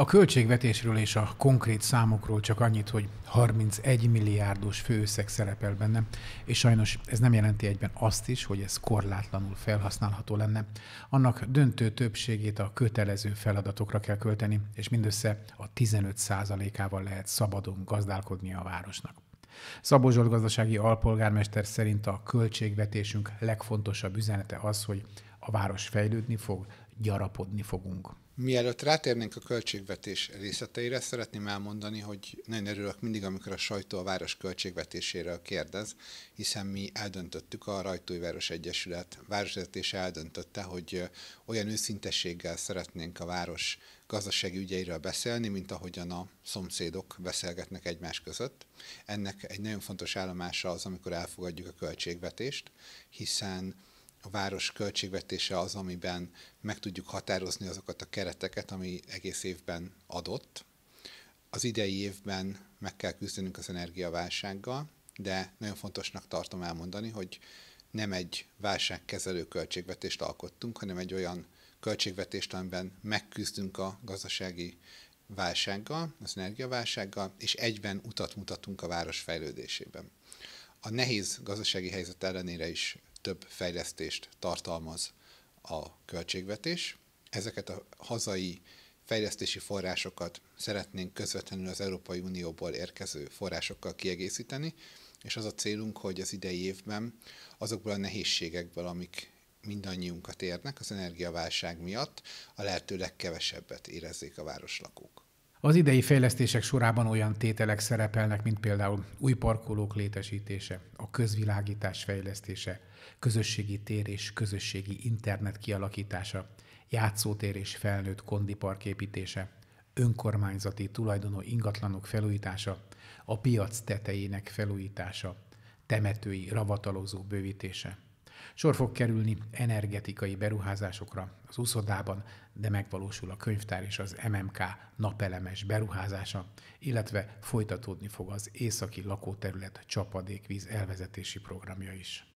A költségvetésről és a konkrét számokról csak annyit, hogy 31 milliárdos főösszeg szerepel benne, és sajnos ez nem jelenti egyben azt is, hogy ez korlátlanul felhasználható lenne. Annak döntő többségét a kötelező feladatokra kell költeni, és mindössze a 15%-ával lehet szabadon gazdálkodni a városnak. Szabó Zsolt gazdasági alpolgármester szerint a költségvetésünk legfontosabb üzenete az, hogy a város fejlődni fog, gyarapodni fogunk. Mielőtt rátérnénk a költségvetés részleteire, szeretném elmondani, hogy nagyon örülök mindig, amikor a sajtó a város költségvetéséről kérdez, hiszen mi eldöntöttük, a Rajtói Város Egyesület városvezetése eldöntötte, hogy olyan őszintességgel szeretnénk a város gazdasági ügyeiről beszélni, mint ahogyan a szomszédok beszélgetnek egymás között. Ennek egy nagyon fontos állomása az, amikor elfogadjuk a költségvetést, hiszen a város költségvetése az, amiben meg tudjuk határozni azokat a kereteket, ami egész évben adott. Az idei évben meg kell küzdenünk az energiaválsággal, de nagyon fontosnak tartom elmondani, hogy nem egy válságkezelő költségvetést alkottunk, hanem egy olyan költségvetést, amiben megküzdünk a gazdasági válsággal, az energiaválsággal, és egyben utat mutatunk a város fejlődésében. A nehéz gazdasági helyzet ellenére is több fejlesztést tartalmaz a költségvetés. Ezeket a hazai fejlesztési forrásokat szeretnénk közvetlenül az Európai Unióból érkező forrásokkal kiegészíteni, és az a célunk, hogy az idei évben azokból a nehézségekből, amik mindannyiunkat érnek az energiaválság miatt, a lehető legkevesebbet érezzék a városlakók. Az idei fejlesztések sorában olyan tételek szerepelnek, mint például új parkolók létesítése, a közvilágítás fejlesztése, közösségi tér és közösségi internet kialakítása, játszótér és felnőtt kondipark építése, önkormányzati tulajdonú ingatlanok felújítása, a piac tetejének felújítása, temetői ravatalozó bővítése. Sor fog kerülni energetikai beruházásokra az úszodában, de megvalósul a könyvtár és az MMK napelemes beruházása, illetve folytatódni fog az északi lakóterület csapadékvíz elvezetési programja is.